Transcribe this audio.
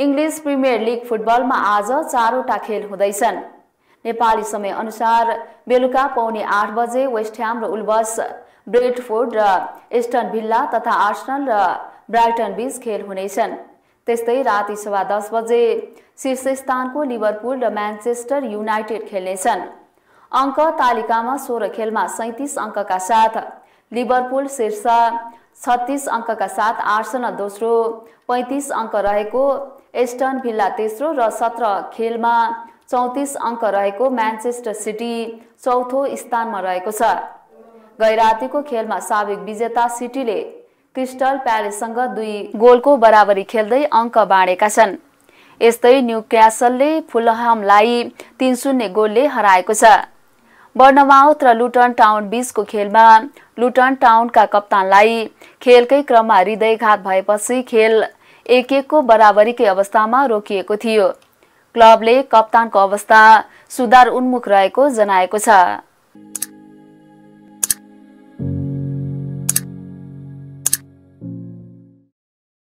English premier league फुटबलमा आज चारवटा खेल हुँदैछन् नेपाली समय अनुसार बेलुका पाउने आठ बजे वेस्टह्याम र उल्बस ब्रेडफोर्ड र इस्टर्न भिल्ला तथा आर्सनल र ब्राइटन बीच खेल हुनेछन् त्यस्तै राति सवा दस बजे स्थानको लिभरपुल र म्यान्चेस्टर युनाइटेड खेल्नेछन् अङ्क तालिकामा सोह्र खेलमा सैतिस अङ्कका साथ लिभरपुल शीर्ष छत्तिस अङ्कका साथ आर्सनल दोस्रो पैँतिस अङ्क रहेको एस्टन भिल्ला तेस्रो र सत्र खेलमा चौतिस अङ्क रहेको म्यान्चेस्टर सिटी चौथो स्थानमा रहेको छ गैरातीको खेलमा साबिक विजेता सिटीले क्रिस्टल प्यालेससँग दुई गोलको बराबरी खेल्दै अङ्क बाँडेका छन् यस्तै न्यु क्यासलले फुलहमलाई तिन शून्य गोलले हराएको छ बर्नमाउथ र लुटन टाउन बीचको खेलमा लुटन टाउनका कप्तानलाई खेलकै क्रममा हृदयघात भएपछि खेल एक एकको बराबरीकै अवस्थामा रोकिएको थियो क्लबले कप्तानको अवस्था सुधार उन्मुख रहेको जनाएको छ